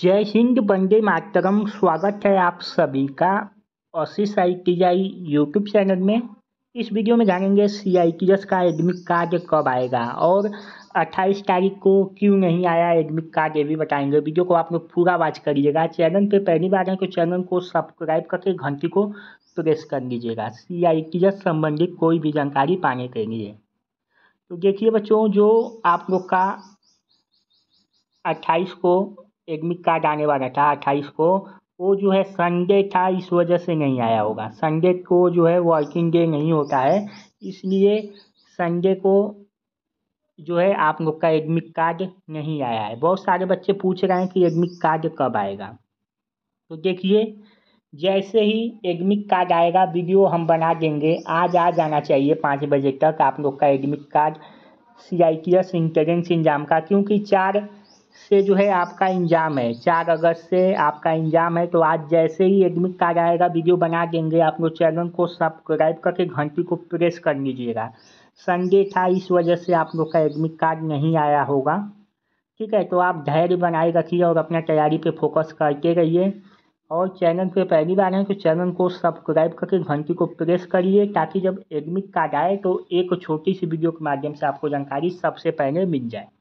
जय हिंद वंदे मातरम स्वागत है आप सभी का Oasis I T I YouTube channel में इस वीडियो में जानेंगे सी आई टी एस का एडमिट कार्ड कब आएगा और 28 तारीख को क्यों नहीं आया एडमिट कार्ड ये भी बताएंगे वीडियो को आप लोग पूरा वॉच करिएगा चैनल पे पहली बार है तो चैनल को सब्सक्राइब करके घंटी को प्रेस कर लीजिएगा सी आई टी एस संबंधित कोई भी जानकारी पाने के लिए तो देखिए बच्चों जो आप लोग का अट्ठाईस को एडमिट कार्ड आने वाला था अट्ठाईस को वो जो है संडे था इस वजह से नहीं आया होगा संडे को जो है वर्किंग डे नहीं होता है इसलिए संडे को जो है आप लोग का एडमिट कार्ड नहीं आया है बहुत सारे बच्चे पूछ रहे हैं कि एडमिट कार्ड कब आएगा तो देखिए जैसे ही एडमिट कार्ड आएगा वीडियो हम बना देंगे आज आ जाना चाहिए पाँच बजे तक आप लोग का admit card C I T S entrance exam का क्योंकि चार से जो है आपका इंजाम है चार अगस्त से आपका इंजाम है तो आज जैसे ही एडमिट कार्ड आएगा वीडियो बना देंगे आप लोग चैनल को सब्सक्राइब करके घंटी को प्रेस कर लीजिएगा संडे था इस वजह से आप लोग का एडमिट कार्ड नहीं आया होगा ठीक है तो आप धैर्य बनाए रखिए और अपना तैयारी पे फोकस करते रहिए और चैनल पे पहली बार है तो चैनल को सब्सक्राइब करके घंटी को प्रेस करिए ताकि जब एडमिट कार्ड आए तो एक छोटी सी वीडियो के माध्यम से आपको जानकारी सबसे पहले मिल जाए